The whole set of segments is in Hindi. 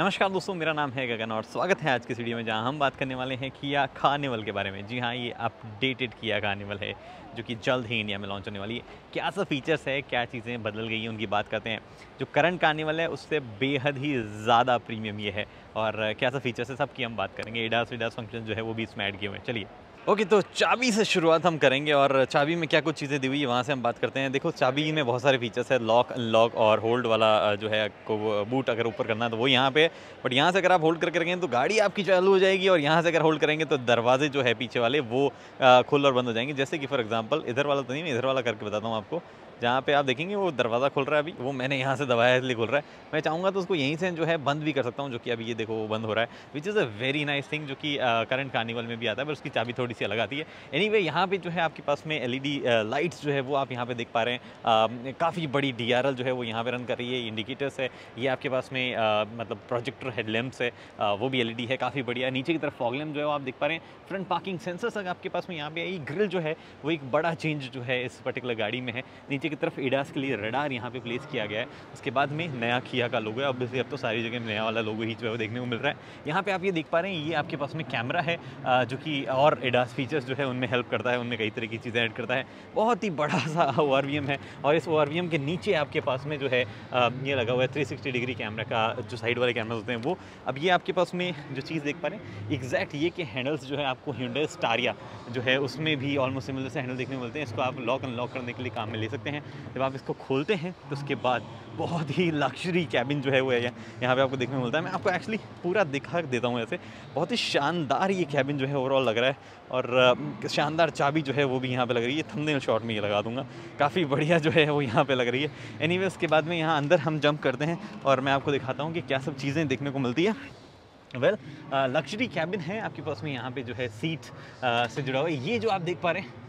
नमस्कार दोस्तों मेरा नाम है गगन और स्वागत है आज की वीडियो में जहां हम बात करने वाले हैं किया कार्निवल के बारे में जी हाँ ये अपडेटेड किया कार्निवल है जो कि जल्द ही इंडिया में लॉन्च होने वाली है क्या सब फीचर्स है क्या चीज़ें बदल गई हैं उनकी बात करते हैं जो करंट कार्निवल है उससे बेहद ही ज़्यादा प्रीमियम ये है और क्या सब फीचर्स है सबकी हम बात करेंगे एडास विडास फंक्शन जो है वो भी इसमें ऐड किए हुए हैं चलिए ओके तो चाबी से शुरुआत हम करेंगे और चाबी में क्या कुछ चीज़ें दी हुई है वहाँ से हम बात करते हैं देखो चाबी में बहुत सारे फीचर्स है लॉक अनलॉक और होल्ड वाला जो है आपको बूट अगर ऊपर करना है तो वो यहाँ पे बट यहाँ से अगर आप होल्ड करके रखेंगे तो गाड़ी आपकी चालू हो जाएगी और यहाँ से अगर होल्ड करेंगे तो दरवाजे जो है पीछे वाले वो खुल और बंद हो जाएंगे जैसे कि फॉर एग्जाम्पल इधर वाला तो नहीं मैं इधर वाला करके बताता हूँ आपको जहाँ पे आप देखेंगे वो दरवाज़ा खुल रहा है अभी वो मैंने यहाँ से दबाया इसलिए खुल रहा है मैं चाहूँगा तो उसको यहीं से जो है बंद भी कर सकता हूँ जो कि अभी ये देखो वो बंद हो रहा है which is a very nice thing जो कि करंट कार्निवल में भी आता है पर उसकी चाबी थोड़ी सी अलग आती है एनी anyway, यहाँ पर जो है आपके पास में एल लाइट्स जो है वो आप यहाँ पर देख पा रहे हैं काफ़ी बड़ी डी जो है वो यहाँ पर रन कर रही है इंडिकेटर्स है ये आपके पास में मतलब प्रोजेक्टर हेडलैम्प्स है वो भी एल है काफ़ी बढ़िया नीचे की तरफ फॉगलैम्प जो है वो आप देख पा रहे हैं फ्रंट पार्किंग सेंसर्स अगर आपके पास में यहाँ पर आई ग्रिल जो है वो एक बड़ा चेंज जो है इस पर्टिकुलर गाड़ी में है नीचे नीचे की तरफ एडास के लिए रडार यहाँ पे प्लेस किया गया है उसके बाद में नया किया का लोगो है ऑब्वियसली अब तो सारी जगह नया वाला लोगो ही जो देखने को मिल रहा है यहाँ पे आप ये देख पा रहे हैं ये आपके पास में कैमरा है जो कि और एडास फीचर्स जो है उनमें हेल्प करता है उनमें कई तरह की चीज़ें ऐड करता है बहुत ही बड़ा सा ओ है और इस ओ के नीचे आपके पास में जो है ये लगा हुआ है थ्री डिग्री कैमरा का जो साइड वाले कैमरा होते हैं वो अब ये आपके पास में जो चीज़ देख पा रहे हैं एग्जैक्ट ये कि हैंडल्स जो है आपको हिंडल स्टारिया जो है उसमें भी ऑलमोस्ट सिमिलर से हैंडल देखने को मिलते हैं इसको आप लॉक अनलॉक करने के लिए काम में ले सकते हैं हैं जब आप इसको खोलते हैं तो उसके बाद बहुत ही लग्जरी कैबिन जो है वो है यहाँ पे आपको देखने को मिलता है मैं आपको एक्चुअली पूरा दिखा देता हूँ ऐसे बहुत ही शानदार ये कैबिन जो है ओवरऑल लग रहा है और शानदार चाबी जो है वो भी यहाँ पे लग रही है थंबनेल शॉट में ये लगा दूँगा काफ़ी बढ़िया जो है वो यहाँ पे लग रही है एनी anyway, उसके बाद में यहाँ अंदर हम जंप करते हैं और मैं आपको दिखाता हूँ कि क्या सब चीज़ें देखने को मिलती है वेल लग्जरी कैबिन है आपके पास में यहाँ पर जो है सीट से जुड़ा हुआ है ये जो आप देख पा रहे हैं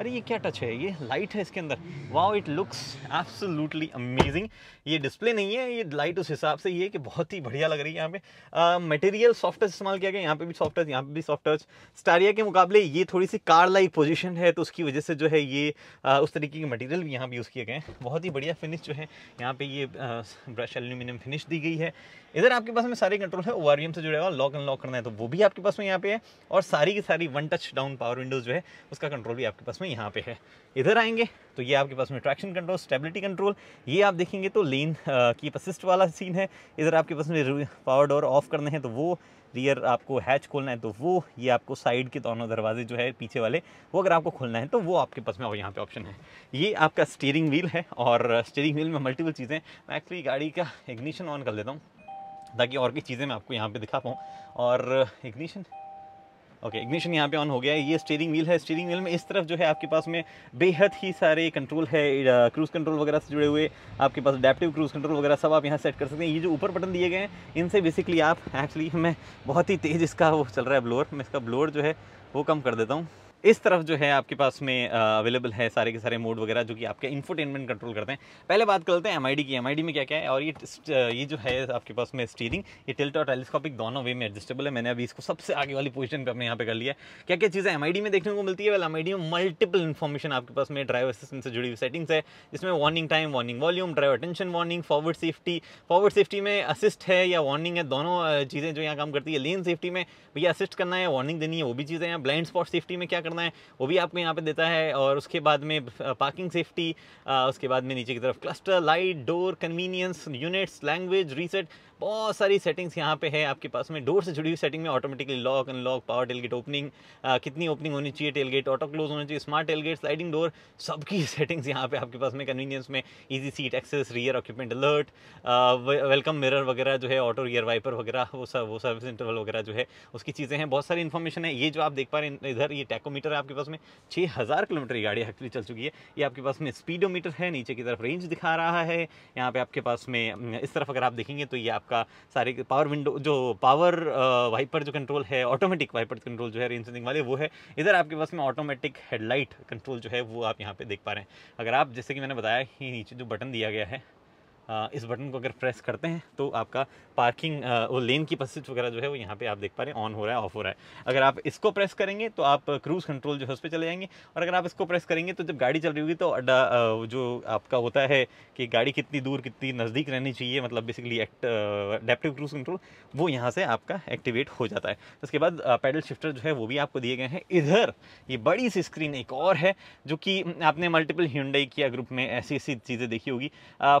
अरे ये क्या टच है ये लाइट है इसके अंदर wow it looks absolutely amazing ये डिस्प्ले नहीं है ये लाइट उस हिसाब से ये कि बहुत ही बढ़िया लग रही है यहाँ पे मटेरियल सॉफ्ट टच इस्तेमाल किया गया यहाँ पे भी सॉफ्ट टच यहाँ पे भी सॉफ्ट टच स्टारिया के मुकाबले ये थोड़ी सी कार लाइक पोजिशन है तो उसकी वजह से जो है ये आ, उस तरीके के मटेरियल भी यहाँ पर यूज़ किए गए हैं बहुत ही बढ़िया फिनिश जो है यहाँ पर ये ब्रश एल्यूमिनियम फिनिश दी गई है इधर आपके पास में सारे कंट्रोल है ओ से जुड़े हुआ लॉक अनलॉक करना है तो वो भी आपके पास में यहाँ पे है और सारी की सारी one touch down power windows जो है उसका कंट्रोल भी आपके पास में यहाँ पे है इधर आएंगे तो ये आपके पास में ट्रैक्शन कंट्रोल स्टेबिलिटी कंट्रोल ये आप देखेंगे तो लेन की असिस्ट वाला सीन है इधर आपके पास में पावर डोर ऑफ करने हैं तो वो रियर आपको हैच खोलना है तो वो ये आपको साइड के दोनों दरवाजे जो है पीछे वाले वो अगर आपको खोलना है तो वो आपके पास में और यहाँ पे ऑप्शन है ये आपका स्टीयरिंग व्हील है और स्टीयरिंग व्हील में मल्टीपल चीज़ें मैं एक्चुअली गाड़ी का इग्निशन ऑन कर लेता हूँ ताकि और की चीज़ें मैं आपको यहाँ पे दिखा पाऊँ और इग्निशन ओके इग्निशन यहाँ पे ऑन हो गया है ये स्टीयरिंग व्हील है स्टीयरिंग व्हील में इस तरफ जो है आपके पास में बेहद ही सारे कंट्रोल है क्रूज़ कंट्रोल वगैरह से जुड़े हुए आपके पास अडेप्टिव क्रूज़ कंट्रोल वगैरह सब आप यहाँ सेट कर सकते हैं ये जो ऊपर बटन दिए गए हैं इनसे बेसिकली आप एक्चुअली मैं बहुत ही तेज़ इसका वो चल रहा है ब्लोअर मैं इसका ब्लोअर जो है वो कम कर देता हूँ इस तरफ जो है आपके पास में अवेलेबल है सारे के सारे मोड वगैरह जो कि आपके इन्फोटेनमेंट कंट्रोल करते हैं पहले बात करते हैं एम की एम में क्या क्या है और ये ये जो है आपके पास में स्टीरिंग ये टिल्ट और टेलीस्कोपिक दोनों वे में एडजस्टेबल है मैंने अभी इसको सबसे आगे वाली पोजिशन पर अपने यहाँ पे कर लिया क्या क्या चीज़ें एम में देखने को मिलती है वेल एम में मल्टीपल इन्फॉर्मेशन आपके पास में ड्राइव सिस्टम से जुड़ी हुई सेटिंग्स है जिसमें warning time warning volume driver attention warning forward safety forward safety में असिस्ट है या वार्निंग है दोनों चीज़ें जो यहाँ काम करती है लेन सेफ्टी में भैया असिस्ट करना है वार्निंग देनी है वो भी चीज़ें हैं ब्लाइंड स्पॉट सेफ्टी में क्या करना है वो भी आपको यहाँ पे देता है और उसके बाद में पार्किंग सेफ्टी उसके बाद में नीचे की तरफ cluster light door convenience units language reset बहुत सारी सेटिंग्स यहाँ पे है आपके पास में डोर से जुड़ी हुई सेटिंग में automatically lock unlock power tailgate opening कितनी ओपनिंग होनी चाहिए टेलगेट ऑटो क्लोज होना चाहिए स्मार्ट टेलगेट स्लाइडिंग डोर सबकी सेटिंग्स यहाँ पे आपके पास में कन्वीनियंस में easy seat access rear occupant alert welcome mirror वगैरह जो है ऑटो रियर वाइपर वगैरह वो सब वो सर्विस इंटरवल वगैरह जो है उसकी चीज़ें हैं बहुत सारी इन्फॉर्मेशन है ये जो आप देख पा रहे हैं इधर ये टैकोमी किलोमीटर है आपके पास में छः हज़ार किलोमीटर की गाड़ी एक्चुअली चल चुकी है ये आपके पास में स्पीडोमीटर है नीचे की तरफ रेंज दिखा रहा है यहाँ पे आपके पास में हम्म, इस तरफ अगर आप देखेंगे तो ये आपका सारे पावर विंडो जो पावर वाइपर जो कंट्रोल है ऑटोमेटिक वाइपर कंट्रोल जो है रेंज सेंसिंग वाले वो है इधर आपके पास में ऑटोमेटिक हेडलाइट कंट्रोल जो है वो आप यहाँ पर देख पा रहे हैं अगर आप जैसे कि मैंने बताया कि नीचे जो बटन दिया गया है इस बटन को अगर प्रेस करते हैं तो आपका पार्किंग वो लेन की पसिज वगैरह जो है वो यहाँ पे आप देख पा रहे हैं ऑन हो रहा है ऑफ हो रहा है अगर आप इसको प्रेस करेंगे तो आप क्रूज़ कंट्रोल जो है उस पर चले जाएंगे और अगर आप इसको प्रेस करेंगे तो जब गाड़ी चल रही होगी तो अड्डा जो आपका होता है कि गाड़ी कितनी दूर कितनी नज़दीक रहनी चाहिए मतलब basically adaptive cruise control वो यहाँ से आपका एक्टिवेट हो जाता है उसके बाद पैडल शिफ्टर जो है वो भी आपको दिए गए हैं इधर ये बड़ी सी स्क्रीन एक और है जो कि आपने मल्टीपल हिंडई किया ग्रुप में ऐसी ऐसी चीज़ें देखी होगी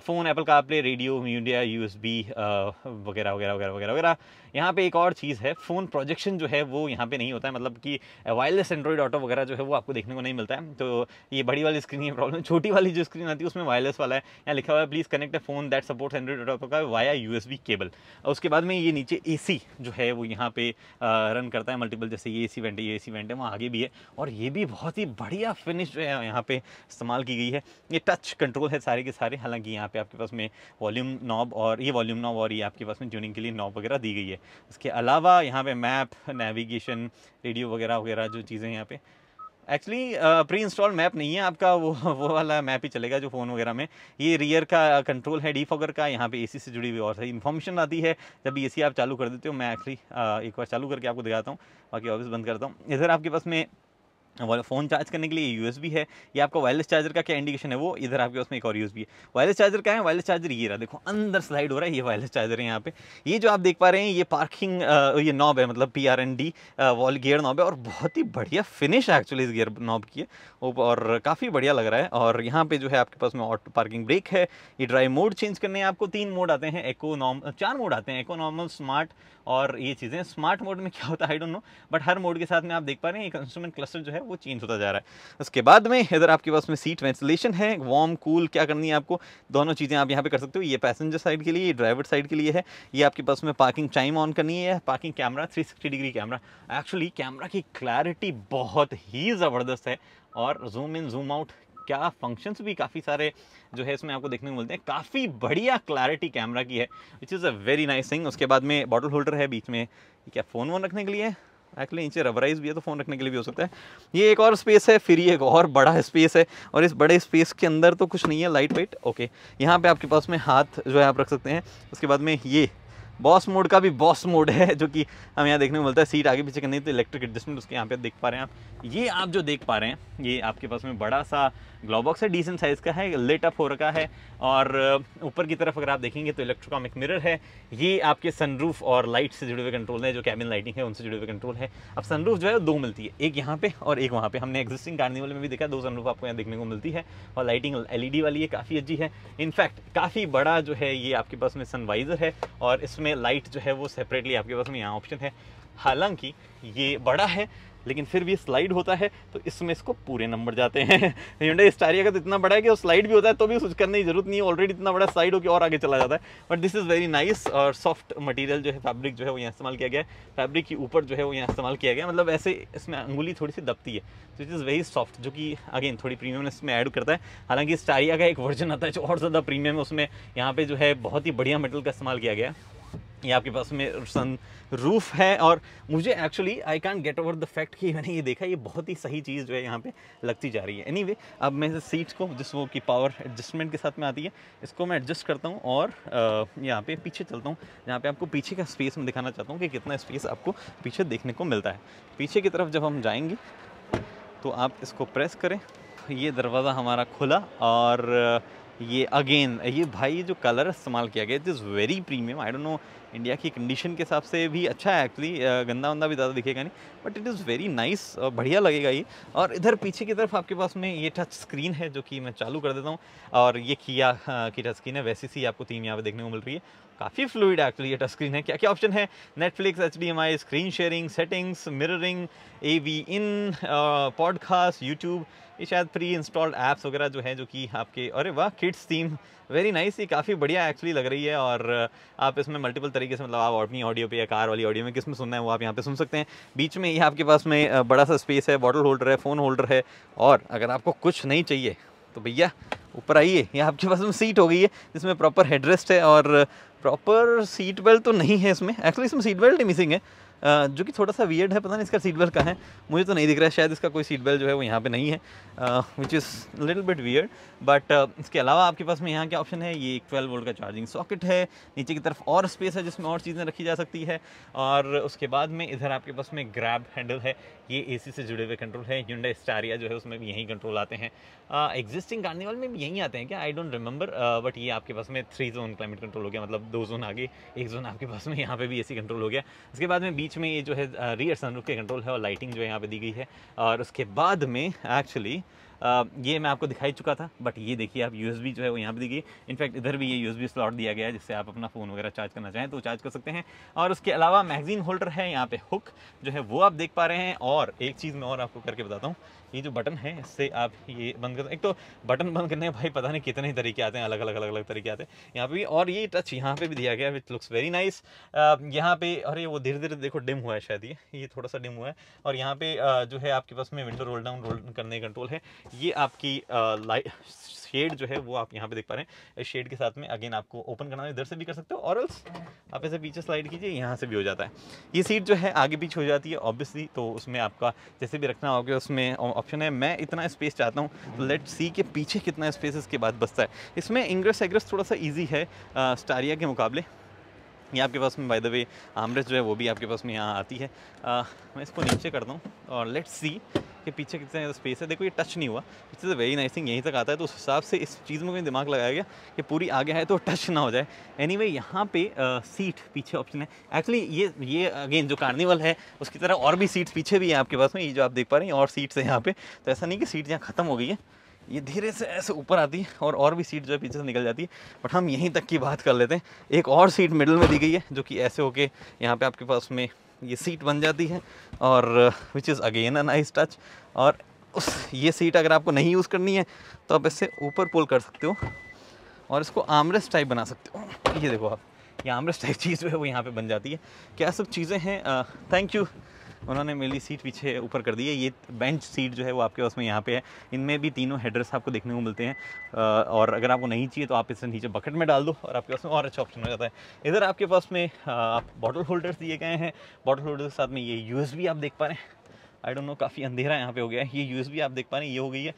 फ़ोन एप्पल का आपने radio media U S B वगैरह वगैरह वगैरह वगैरह वगैरह यहाँ पे एक और चीज़ है फ़ोन प्रोजेक्शन जो है वो यहाँ पे नहीं होता है मतलब कि वायरलेस एंड्रॉइड ऑटो वगैरह जो है वो आपको देखने को नहीं मिलता है तो ये बड़ी वाली स्क्रीन की प्रॉब्लम छोटी वाली जो स्क्रीन आती है उसमें वायरलेस वाला है यहाँ लिखा हुआ है please connect a phone that supports Android auto का वाया यू केबल और उसके बाद में ये नीचे ए जो है वो यहाँ पे रन करता है मल्टीपल जैसे ये ए सी वेंट है ये ए सी वेंट है वहाँ आगे भी है और ये भी बहुत ही बढ़िया फिनिश जो है यहाँ पे इस्तेमाल की गई है ये टच कंट्रोल है सारे के सारे हालांकि यहाँ पे आपके पास में वॉल्यूम नॉब और ये वॉल्यूम नॉब और ये आपके पास में ट्यूनिंग के लिए नॉब वगैरह दी गई है उसके अलावा यहाँ पे मैप नेविगेशन रेडियो वगैरह वगैरह जो चीज़ें यहाँ पे एक्चुअली प्री इंस्टॉल मैप नहीं है आपका वो वो वाला मैप ही चलेगा जो फ़ोन वगैरह में ये रियर का कंट्रोल है डी फॉगर का यहाँ पे एसी से जुड़ी हुई और सही इन्फॉर्मेशन आती है जब एसी आप चालू कर देते हो मैं एक्चुअली एक बार चालू करके आपको दिखाता हूँ बाकी ऑफिस बंद करता हूँ इधर आपके पास में फ़ोन चार्ज करने के लिए यूएसबी है ये आपका वायरलेस चार्जर का क्या इंडिकेशन है वो इधर आपके पास में एक और यूज़ भी है वायरलेस चार्जर का है वायरलेस चार्जर ये रहा देखो अंदर स्लाइड हो रहा है ये वायरलेस चार्जर है यहाँ पे ये जो आप देख पा रहे हैं ये पार्किंग ये नॉब है मतलब पी आर एन डी वॉल गियर नॉब है और बहुत ही बढ़िया फिनिश है एक्चुअली इस गियर नॉब की और काफ़ी बढ़िया लग रहा है और यहाँ पर जो है आपके पास में ऑटो पार्किंग ब्रेक है ये ड्राइव मोड चेंज करने आपको तीन मोड आते हैं एको नॉम चार मोड आते हैं एको नॉर्मल स्मार्ट और ये चीज़ें स्मार्ट मोड में क्या होता है आई डोंट नो बट हर मोड के साथ में आप देख पा रहे हैं एक इंस्ट्रूमेंट क्लस्टर जो है है वो चेंज होता जा रहा है उसके बाद में इधर आपके पास में सीट वेंसिलेशन है वार्म कूल क्या करनी है आपको दोनों चीज़ें आप यहाँ पे कर सकते हो ये पैसेंजर साइड के लिए ये ड्राइवर साइड के लिए है ये आपके पास में पार्किंग टाइम ऑन करनी है parking camera three degree camera actually camera की क्लैरिटी बहुत ही ज़बरदस्त है और जूम इन जूम आउट क्या फंक्शंस भी काफ़ी सारे जो है इसमें आपको देखने को मिलते हैं काफ़ी बढ़िया क्लैरिटी कैमरा की है which is a very nice thing उसके बाद में बॉटल होल्डर है बीच में क्या फ़ोन वोन रखने के लिए एक्चुअली नीचे रबराइज भी है तो फ़ोन रखने के लिए भी हो सकता है ये एक और स्पेस है फिर ये एक और बड़ा स्पेस है और इस बड़े स्पेस के अंदर तो कुछ नहीं है लाइट वेट ओके यहाँ पे आपके पास में हाथ जो है आप रख सकते हैं उसके बाद में ये बॉस मोड का भी बॉस मोड है जो कि हम यहाँ देखने को मिलता है सीट आगे पीछे करनी तो इलेक्ट्रिक एडजस्टमेंट उसके यहाँ पे देख पा रहे हैं आप ये आप जो देख पा रहे हैं ये आपके पास में बड़ा सा ग्लोबॉक्स है डिसेंट साइज़ का है लेट अप हो रखा है और uh, ऊपर की तरफ अगर आप देखेंगे तो इलेक्ट्रोकॉमिक मिरर है ये आपके सनरूफ और लाइट से जुड़े हुए कंट्रोल है जो कैबिन लाइटिंग है उनसे जुड़े हुए कंट्रोल है अब सनरूफ जो है दो मिलती है एक यहाँ पे और एक वहाँ पे हमने एक्जिस्टिंग कार्निवल में भी देखा दो सनरूफ आपको यहाँ देखने को मिलती है और लाइटिंग एल वाली है काफ़ी अच्छी है इनफैक्ट काफ़ी बड़ा जो है ये आपके पास में सनवाइज़र है और इसमें लाइट जो है वो सेपरेटली आपके पास में यहाँ ऑप्शन है हालांकि ये बड़ा है लेकिन फिर भी स्लाइड होता है तो इसमें इसको पूरे नंबर जाते हैं ह्यूडा स्टारिया का तो इतना बड़ा है कि स्लाइड भी होता है तो भी कुछ करने की जरूरत नहीं है ऑलरेडी इतना बड़ा स्लाइड होकर और आगे चला जाता है but this is very nice और सॉफ्ट मटीरियल जो है फैब्रिक जो है वो यहाँ इस्तेमाल किया गया है फैब्रिक के ऊपर जो है वो यहाँ इस्तेमाल किया गया मतलब ऐसे इसमें अंगुली थोड़ी सी दबती है तो इट इज़ वेरी सॉफ्ट जो कि अगेन थोड़ी प्रीमियम इसमें ऐड करता है हालांकि स्टारिया का एक वर्जन आता है जो और ज़्यादा प्रीमियम है उसमें यहाँ पर जो है बहुत ही बढ़िया मेटल का इस्तेमाल किया गया ये आपके पास में सन रूफ है और मुझे actually I can't get over the fact कि मैंने ये देखा ये बहुत ही सही चीज़ जो है यहाँ पे लगती जा रही है एनी anyway, अब मैं सीट्स को जिस वो की पावर एडजस्टमेंट के साथ में आती है इसको मैं एडजस्ट करता हूँ और यहाँ पे पीछे चलता हूँ यहाँ पे आपको पीछे का स्पेस में दिखाना चाहता हूँ कि कितना स्पेस आपको पीछे देखने को मिलता है पीछे की तरफ जब हम जाएंगे तो आप इसको प्रेस करें ये दरवाज़ा हमारा खुला और ये अगेन ये भाई जो कलर इस्तेमाल किया गया it is very premium I don't know India की कंडीशन के हिसाब से भी अच्छा है एक्चुअली गंदा वंदा भी ज़्यादा दिखेगा नहीं but it is very nice बढ़िया लगेगा ये और इधर पीछे की तरफ आपके पास में ये टच स्क्रीन है जो कि मैं चालू कर देता हूँ और ये किया की टच स्क्रीन है वैसी सी आपको टीम यहाँ पर देखने को मिल रही है काफ़ी फ्लूड एक्चुअली ये टच स्क्रीन है क्या क्या ऑप्शन है Netflix H D M I screen sharing settings mirroring ए इन पॉडकास्ट यूट्यूब ये शायद प्री इंस्टॉल्ड ऐप्स वगैरह जो हैं जो कि आपके अरे वाह किड्स थीम वेरी नाइस ये काफ़ी बढ़िया एक्चुअली लग रही है और आप इसमें मल्टीपल तरीके से मतलब आप अपनी ऑडियो पे या कार वाली ऑडियो में किस में सुनना है वो आप यहाँ पे सुन सकते हैं बीच में ये आपके पास में बड़ा सा स्पेस है बॉटल होल्डर है फ़ोन होल्डर है और अगर आपको कुछ नहीं चाहिए तो भैया ऊपर आइए यहाँ आपके पास में सीट हो गई है जिसमें प्रॉपर हेडरेस्ट है और प्रॉपर सीट बेल्ट तो नहीं है इसमें एक्चुअली इसमें सीट बेल्ट ही मिसिंग है जो कि थोड़ा सा वियर्ड है पता नहीं इसका सीट बेल्ट कहाँ है मुझे तो नहीं दिख रहा है शायद इसका कोई सीट बेल्ट जो है वो यहाँ पे नहीं है which is little bit weird but इसके अलावा आपके पास में यहाँ क्या ऑप्शन है ये एक ट्वेल्व वोल्ट का चार्जिंग सॉकेट है नीचे की तरफ और स्पेस है जिसमें और चीज़ें रखी जा सकती है और उसके बाद में इधर आपके पास में ग्रैब हैंडल है ये ए से जुड़े हुए कंट्रोल है यूंडा स्टारिया जो है उसमें भी यही कंट्रोल आते हैं एग्जिस्टिंग कार्निवल में भी यहीं आते हैं क्या आई डोंट रिमेंबर बट ये आपके पास में थ्री जोन क्लाइमेट कंट्रोल हो गया मतलब दो जोन आगे एक जोन आपके पास में यहाँ पर भी ए कंट्रोल हो गया इसके बाद में बीच बीच में ये जो है रियर सनरूफ के कंट्रोल है और लाइटिंग जो है यहाँ पे दी गई है और उसके बाद में एक्चुअली ये मैं आपको दिखाई चुका था बट ये देखिए आप यू जो है वो यहाँ पर देखिए इनफैक्ट इधर भी ये यू स्लॉट दिया गया है जिससे आप अपना फ़ोन वगैरह चार्ज करना चाहें तो चार्ज कर सकते हैं और उसके अलावा मैगजीन होल्डर है यहाँ पर हुक जो है वो आप देख पा रहे हैं और एक चीज़ मैं और आपको करके बताता हूँ ये जो बटन है इससे आप ये बंद कर एक तो बटन बंद करने भाई पता नहीं कितने तरीके आते हैं अलग अलग अलग अलग तरीके आते हैं यहाँ पे भी और ये टच यहाँ पे भी दिया गया विच लुक्स वेरी नाइस यहाँ पे अरे वो धीरे धीरे देखो डिम हुआ है शायद ये ये थोड़ा सा डिम हुआ है और यहाँ पे आ, जो है आपके पास में विंडो रोल डाउन रोल करने कंट्रोल है ये आपकी लाइट शेड जो है वो आप यहाँ पे देख पा रहे हैं शेड के साथ में अगेन आपको ओपन करना है इधर से भी कर सकते हो और एल्स आप ऐसे पीछे स्लाइड कीजिए यहाँ से भी हो जाता है ये सीट जो है आगे पीछे हो जाती है ऑब्वियसली तो उसमें आपका जैसे भी रखना होगा उसमें ऑप्शन है मैं इतना स्पेस चाहता हूँ तो लेट सी के पीछे कितना स्पेस इसके बाद बसता है इसमें इंग्रेस एग्रेस थोड़ा सा ईजी है स्टारिया के मुकाबले ये आपके पास में बाय द वे आमरेस जो है वो भी आपके पास में यहाँ आती है आ, मैं इसको नीचे करता हूँ और लेट्स सी कि पीछे कितना ज़्यादा स्पेस है देखो ये टच नहीं हुआ it's is a very nice thing यहीं तक आता है तो उस हिसाब से इस चीज़ में कोई दिमाग लगाया गया कि पूरी आगे है तो टच ना हो जाए एनी वे यहाँ पे सीट पीछे ऑप्शन है एक्चुअली ये ये अगेन जो कार्निवल है उसकी तरह और भी सीट्स पीछे भी हैं आपके पास में ये जो आप देख पा रहे हैं और सीट्स हैं यहाँ पर तो ऐसा नहीं कि सीट यहाँ ख़त्म हो गई है ये धीरे से ऐसे ऊपर आती है और और भी सीट जो है पीछे से निकल जाती है बट हम यहीं तक की बात कर लेते हैं एक और सीट मिडल में दी गई है जो कि ऐसे होके यहाँ पे आपके पास में ये सीट बन जाती है और which is again a nice touch और उस ये सीट अगर आपको नहीं यूज़ करनी है तो आप इससे ऊपर पुल कर सकते हो और इसको आमरेस टाइप बना सकते हो ये देखो आप ये आमरेस टाइप चीज़ जो है वो यहाँ पे बन जाती है क्या सब चीज़ें हैं थैंक यू उन्होंने मेरी सीट पीछे ऊपर कर दी है ये बेंच सीट जो है वो आपके पास में यहाँ पे है इनमें भी तीनों हेडर्स आपको देखने को मिलते हैं और अगर आपको नहीं चाहिए तो आप इसे नीचे बकेट में डाल दो और आपके पास में और अच्छा ऑप्शन हो जाता है इधर आपके पास में आप बॉटल होल्डर्स दिए गए हैं बॉटल होल्डर के साथ में ये यू आप देख पा रहे हैं आई डोंट नो काफ़ी अंधेरा यहाँ पे हो गया है ये यू आप देख पा रहे हैं ये हो गई है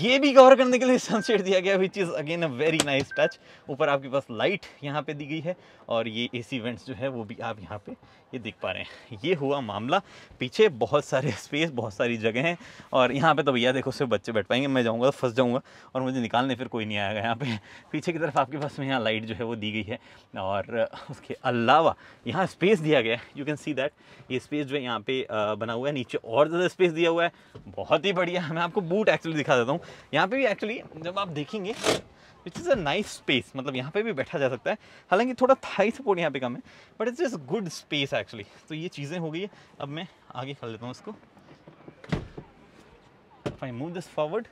ये भी कवर करने के लिए सनसेट दिया गया which is again a very nice touch ऊपर आपके पास लाइट यहाँ पे दी गई है और ये एसी वेंट्स जो है वो भी आप यहाँ पे ये देख पा रहे हैं ये हुआ मामला पीछे बहुत सारे स्पेस बहुत सारी जगह हैं और यहाँ पे तो भैया देखो सिर्फ बच्चे बैठ पाएंगे मैं जाऊँगा तो फंस जाऊँगा और मुझे निकालने फिर कोई नहीं आएगा यहाँ पे पीछे की तरफ आपके पास में यहाँ लाइट जो है वो दी गई है और उसके अलावा यहाँ स्पेस दिया गया है यू कैन सी दैट ये स्पेस जो है यहाँ पे बना हुआ है नीचे और ज़्यादा स्पेस दिया हुआ है बहुत ही बढ़िया मैं आपको बूट एक्चुअली दिखा देता बताता हूँ यहाँ पे भी एक्चुअली जब आप देखेंगे it is a nice space मतलब यहाँ पे भी बैठा जा सकता है हालांकि थोड़ा थाई सपोर्ट यहाँ पे कम है but it's is good space actually तो ये चीज़ें हो गई है अब मैं आगे कर लेता हूँ इसको I move this forward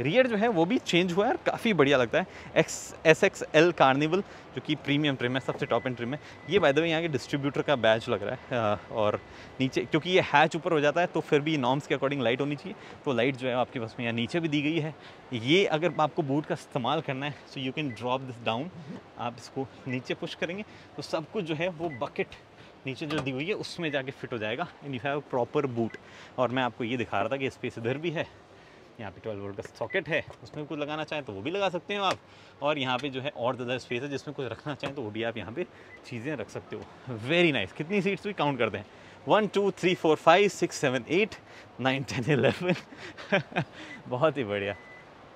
rear जो है वो भी चेंज हुआ है और काफ़ी बढ़िया लगता है X S X L carnival जो कि प्रीमियम ट्रिम है सबसे टॉप एंड ट्रिम है ये बाय द वे यहाँ के डिस्ट्रीब्यूटर का बैच लग रहा है और नीचे क्योंकि ये हैच ऊपर हो जाता है तो फिर भी नॉर्म्स के अकॉर्डिंग लाइट होनी चाहिए तो लाइट जो है आपके पास में यहाँ नीचे भी दी गई है ये अगर आपको बूट का इस्तेमाल करना है so you can drop this down आप इसको नीचे पुश करेंगे तो सब कुछ जो है वो बकेट नीचे जो दी हुई है उसमें जाके फिट हो जाएगा and you have proper boot और मैं आपको ये दिखा रहा था कि स्पेस इधर भी है यहाँ पे 12 वोल्ट का सॉकेट है उसमें कुछ लगाना चाहें तो वो भी लगा सकते हो आप और यहाँ पे जो है और ज़्यादा स्पेस है जिसमें कुछ रखना चाहें तो वो भी आप यहाँ पे चीज़ें रख सकते हो वेरी नाइस nice. कितनी सीट्स भी काउंट करते हैं one two three four five six seven eight nine ten eleven बहुत ही बढ़िया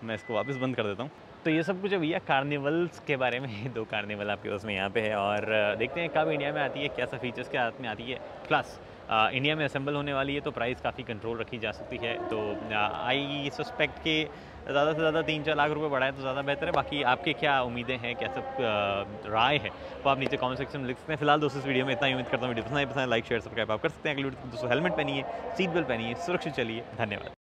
मैं इसको वापस बंद कर देता हूँ तो ये सब कुछ भैया कार्निवल्स के बारे में दो कार्निवल आपके पास में यहाँ पे है और देखते हैं कब इंडिया में आती है कैसा फीचर्स के हाथ में आती है प्लस इंडिया में असेंबल होने वाली है तो प्राइस काफ़ी कंट्रोल रखी जा सकती है तो आई सस्पेक्ट कि ज़्यादा से ज़्यादा तीन चार लाख रुपए बढ़ाएं तो ज़्यादा बेहतर है बाकी आपके क्या उम्मीदें हैं क्या सब राय है वो तो आप नीचे कमेंट सेक्शन में लिख सकते हैं फिलहाल दोस्तों इस वीडियो में इतना ही उम्मीद करता हूँ वीडियो पसंद पसंद लाइक शेयर सब्सक्राइब आप कर सकते हैं अगली दोस्तों हेलमेट पहनिए सीट बेल्ट पहनिए सुरक्षित चलिए धन्यवाद